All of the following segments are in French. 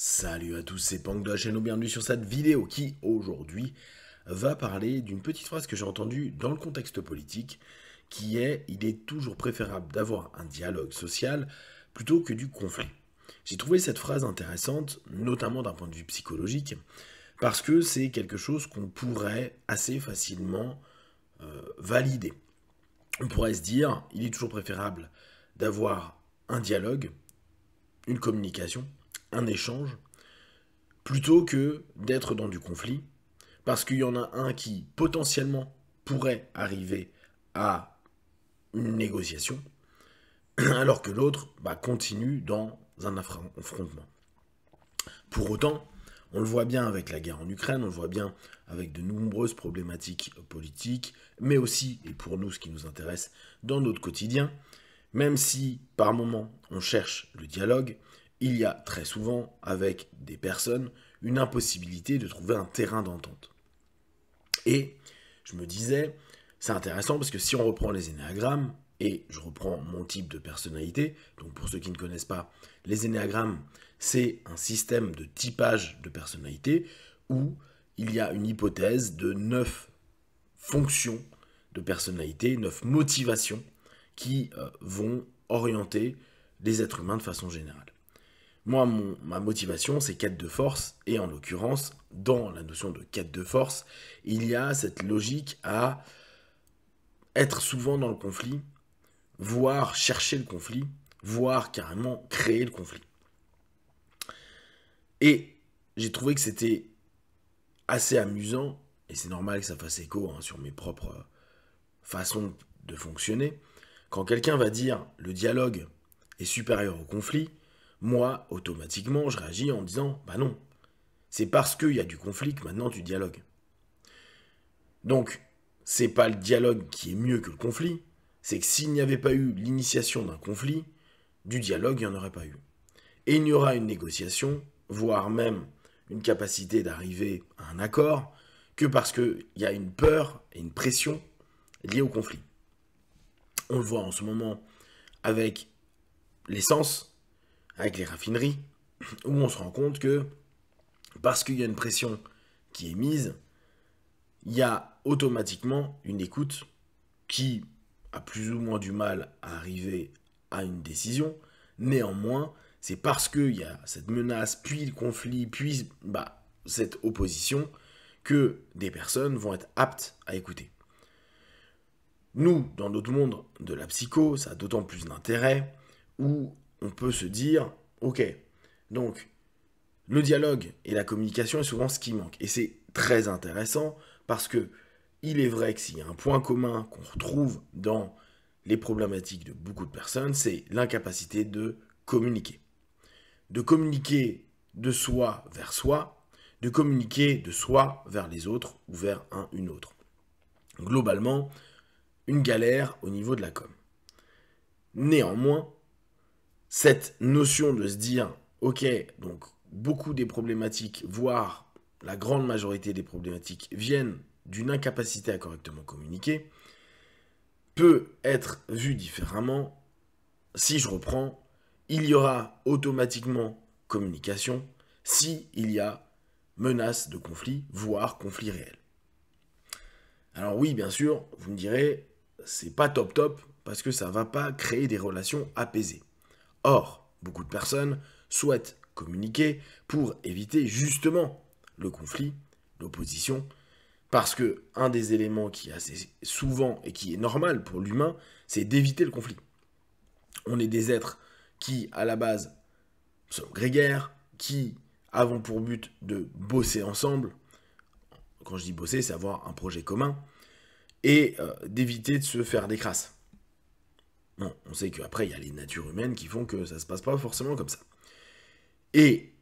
Salut à tous, c'est Pang de la chaîne bienvenue sur cette vidéo qui, aujourd'hui, va parler d'une petite phrase que j'ai entendue dans le contexte politique, qui est « Il est toujours préférable d'avoir un dialogue social plutôt que du conflit ». J'ai trouvé cette phrase intéressante, notamment d'un point de vue psychologique, parce que c'est quelque chose qu'on pourrait assez facilement euh, valider. On pourrait se dire « Il est toujours préférable d'avoir un dialogue, une communication » un échange, plutôt que d'être dans du conflit, parce qu'il y en a un qui potentiellement pourrait arriver à une négociation, alors que l'autre bah, continue dans un affrontement. Pour autant, on le voit bien avec la guerre en Ukraine, on le voit bien avec de nombreuses problématiques politiques, mais aussi, et pour nous ce qui nous intéresse, dans notre quotidien, même si par moments on cherche le dialogue, il y a très souvent, avec des personnes, une impossibilité de trouver un terrain d'entente. Et je me disais, c'est intéressant parce que si on reprend les énéagrammes, et je reprends mon type de personnalité, donc pour ceux qui ne connaissent pas, les énéagrammes, c'est un système de typage de personnalité où il y a une hypothèse de neuf fonctions de personnalité, neuf motivations qui euh, vont orienter les êtres humains de façon générale. Moi, ma motivation, c'est quête de force, et en l'occurrence, dans la notion de quête de force, il y a cette logique à être souvent dans le conflit, voire chercher le conflit, voire carrément créer le conflit. Et j'ai trouvé que c'était assez amusant, et c'est normal que ça fasse écho hein, sur mes propres façons de fonctionner, quand quelqu'un va dire le dialogue est supérieur au conflit, moi, automatiquement, je réagis en disant Bah non, c'est parce qu'il y a du conflit que maintenant du dialogue. Donc, c'est pas le dialogue qui est mieux que le conflit, c'est que s'il n'y avait pas eu l'initiation d'un conflit, du dialogue, il n'y en aurait pas eu. Et il n'y aura une négociation, voire même une capacité d'arriver à un accord, que parce qu'il y a une peur et une pression liées au conflit. On le voit en ce moment avec l'essence, avec les raffineries, où on se rend compte que parce qu'il y a une pression qui est mise, il y a automatiquement une écoute qui a plus ou moins du mal à arriver à une décision. Néanmoins, c'est parce qu'il y a cette menace, puis le conflit, puis bah, cette opposition, que des personnes vont être aptes à écouter. Nous, dans notre monde de la psycho, ça a d'autant plus d'intérêt, où on peut se dire, ok, donc le dialogue et la communication est souvent ce qui manque. Et c'est très intéressant parce que il est vrai que s'il y a un point commun qu'on retrouve dans les problématiques de beaucoup de personnes, c'est l'incapacité de communiquer. De communiquer de soi vers soi, de communiquer de soi vers les autres ou vers un, une autre. Globalement, une galère au niveau de la com. Néanmoins, cette notion de se dire, ok, donc beaucoup des problématiques, voire la grande majorité des problématiques, viennent d'une incapacité à correctement communiquer, peut être vue différemment. Si je reprends, il y aura automatiquement communication si il y a menace de conflit, voire conflit réel. Alors oui, bien sûr, vous me direz, c'est pas top top parce que ça va pas créer des relations apaisées. Or, beaucoup de personnes souhaitent communiquer pour éviter justement le conflit, l'opposition, parce que un des éléments qui est assez souvent et qui est normal pour l'humain, c'est d'éviter le conflit. On est des êtres qui, à la base, sont grégaires, qui avons pour but de bosser ensemble. Quand je dis bosser, c'est avoir un projet commun et euh, d'éviter de se faire des crasses. Hein, on sait qu'après, il y a les natures humaines qui font que ça se passe pas forcément comme ça. Et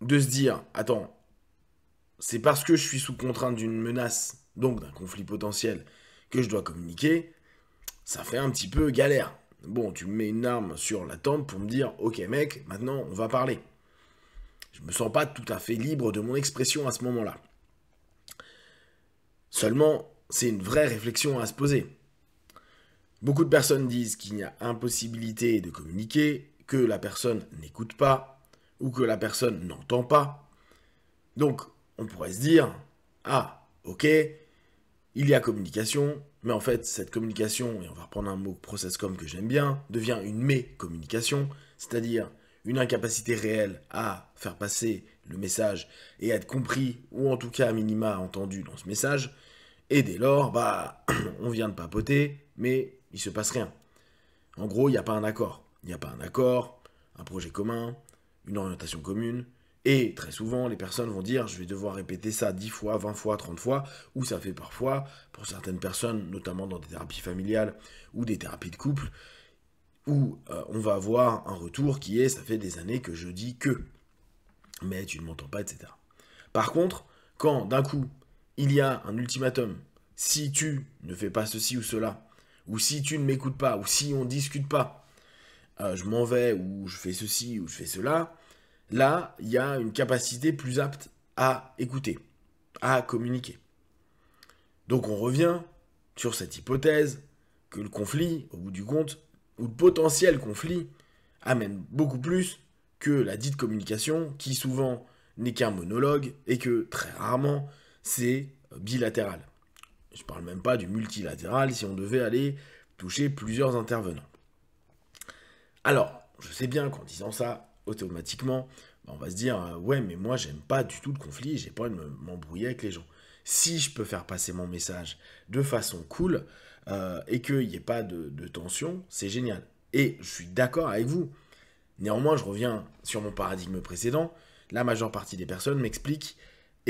de se dire, attends, c'est parce que je suis sous contrainte d'une menace, donc d'un conflit potentiel, que je dois communiquer, ça fait un petit peu galère. Bon, tu me mets une arme sur la tempe pour me dire, ok mec, maintenant on va parler. Je me sens pas tout à fait libre de mon expression à ce moment-là. Seulement, c'est une vraie réflexion à se poser. Beaucoup de personnes disent qu'il y a impossibilité de communiquer, que la personne n'écoute pas, ou que la personne n'entend pas. Donc, on pourrait se dire, ah, ok, il y a communication, mais en fait, cette communication, et on va reprendre un mot process comme que j'aime bien, devient une mécommunication, c'est-à-dire une incapacité réelle à faire passer le message et être compris, ou en tout cas à minima entendu dans ce message. Et dès lors, bah, on vient de papoter, mais il se passe rien. En gros, il n'y a pas un accord. Il n'y a pas un accord, un projet commun, une orientation commune. Et très souvent, les personnes vont dire je vais devoir répéter ça 10 fois, 20 fois, 30 fois, ou ça fait parfois, pour certaines personnes, notamment dans des thérapies familiales ou des thérapies de couple, où euh, on va avoir un retour qui est ça fait des années que je dis que, mais tu ne m'entends pas, etc. Par contre, quand d'un coup, il y a un ultimatum, si tu ne fais pas ceci ou cela, ou si tu ne m'écoutes pas, ou si on ne discute pas, euh, je m'en vais, ou je fais ceci, ou je fais cela, là, il y a une capacité plus apte à écouter, à communiquer. Donc on revient sur cette hypothèse que le conflit, au bout du compte, ou le potentiel conflit, amène beaucoup plus que la dite communication, qui souvent n'est qu'un monologue et que très rarement c'est euh, bilatéral. Je parle même pas du multilatéral si on devait aller toucher plusieurs intervenants. Alors, je sais bien qu'en disant ça, automatiquement, bah, on va se dire euh, ouais, mais moi j'aime pas du tout le conflit, j'ai pas envie de m'embrouiller avec les gens. Si je peux faire passer mon message de façon cool euh, et qu'il n'y ait pas de tension, c'est génial. Et je suis d'accord avec vous. Néanmoins, je reviens sur mon paradigme précédent. La majeure partie des personnes m'expliquent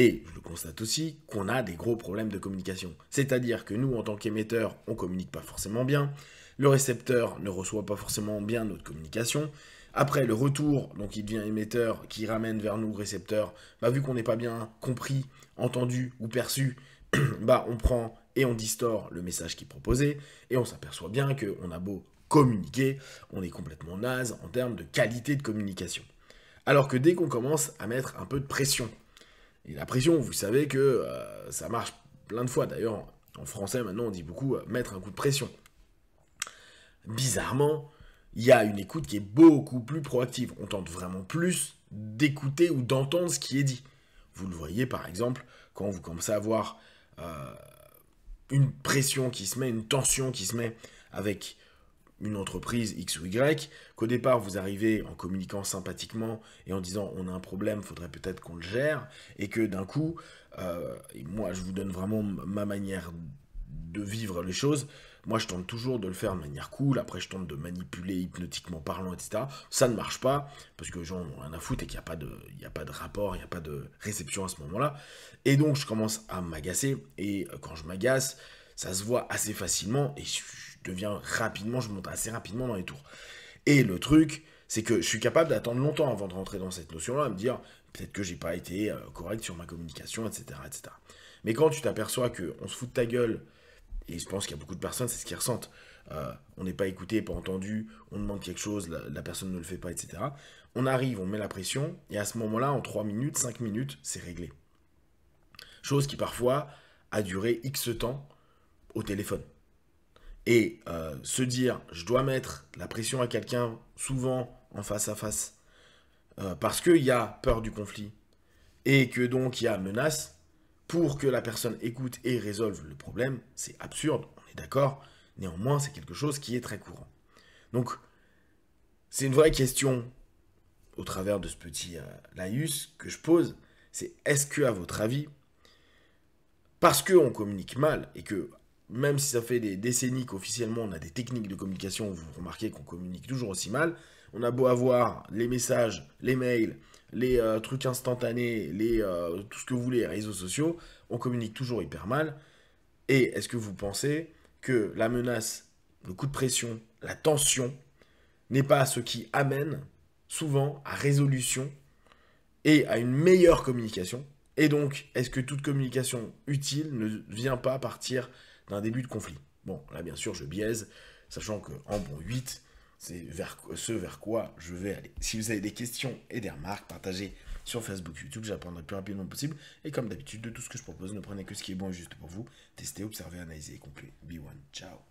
et je le constate aussi qu'on a des gros problèmes de communication. C'est-à-dire que nous, en tant qu'émetteur, on communique pas forcément bien. Le récepteur ne reçoit pas forcément bien notre communication. Après le retour, donc il devient émetteur qui ramène vers nous récepteur, bah, vu qu'on n'est pas bien compris, entendu ou perçu, bah on prend et on distord le message qui est proposé et on s'aperçoit bien qu'on a beau communiquer, on est complètement naze en termes de qualité de communication. Alors que dès qu'on commence à mettre un peu de pression et la pression, vous savez que euh, ça marche plein de fois. D'ailleurs, en français, maintenant, on dit beaucoup euh, mettre un coup de pression. Bizarrement, il y a une écoute qui est beaucoup plus proactive. On tente vraiment plus d'écouter ou d'entendre ce qui est dit. Vous le voyez, par exemple, quand vous commencez à voir euh, une pression qui se met, une tension qui se met avec une entreprise X ou Y, qu'au départ vous arrivez en communiquant sympathiquement et en disant on a un problème, faudrait peut-être qu'on le gère, et que d'un coup, euh, moi je vous donne vraiment ma manière de vivre les choses, moi je tente toujours de le faire de manière cool, après je tente de manipuler hypnotiquement parlant, etc. Ça ne marche pas, parce que les gens ont rien à foutre et qu'il n'y a, pas de, a pas de rapport, il n'y a pas de réception à ce moment-là. Et donc je commence à m'agacer, et euh, quand je m'agace, ça se voit assez facilement, et je deviens rapidement, je monte assez rapidement dans les tours. Et le truc, c'est que je suis capable d'attendre longtemps avant de rentrer dans cette notion-là, à me dire peut-être que j'ai pas été euh, correct sur ma communication, etc., etc. Mais quand tu t'aperçois que on se fout de ta gueule, et je pense qu'il y a beaucoup de personnes, c'est ce qu'ils ressentent. Euh, on n'est pas écouté, pas entendu, on demande quelque chose, la, la, personne ne le fait pas, etc. On arrive, on met la pression, et à ce moment-là, en 3 minutes, 5 minutes, c'est réglé. Chose qui parfois a duré X temps au téléphone. Et euh, se dire, je dois mettre la pression à quelqu'un, souvent en face à face, euh, parce qu'il y a peur du conflit, et que donc il y a menace, pour que la personne écoute et résolve le problème, c'est absurde, on est d'accord, néanmoins c'est quelque chose qui est très courant. Donc, c'est une vraie question, au travers de ce petit euh, laïus que je pose, c'est est-ce que à votre avis, parce qu'on communique mal et que même si ça fait des décennies qu'officiellement on a des techniques de communication, vous remarquez qu'on communique toujours aussi mal, on a beau avoir les messages, les mails, les euh, trucs instantanés, les, euh, tout ce que vous voulez, les réseaux sociaux, on communique toujours hyper mal. Et est-ce que vous pensez que la menace, le coup de pression, la tension, n'est pas ce qui amène souvent à résolution et à une meilleure communication Et donc, est-ce que toute communication utile ne vient pas partir d'un début de conflit. Bon, là bien sûr, je biaise, sachant que en bon 8, c'est vers, ce vers quoi je vais aller. Si vous avez des questions et des remarques, partagez sur Facebook, YouTube, j'apprendrai le plus rapidement possible. Et comme d'habitude, de tout ce que je propose, ne prenez que ce qui est bon et juste pour vous. Testez, observez, analysez et concluez. B1, ciao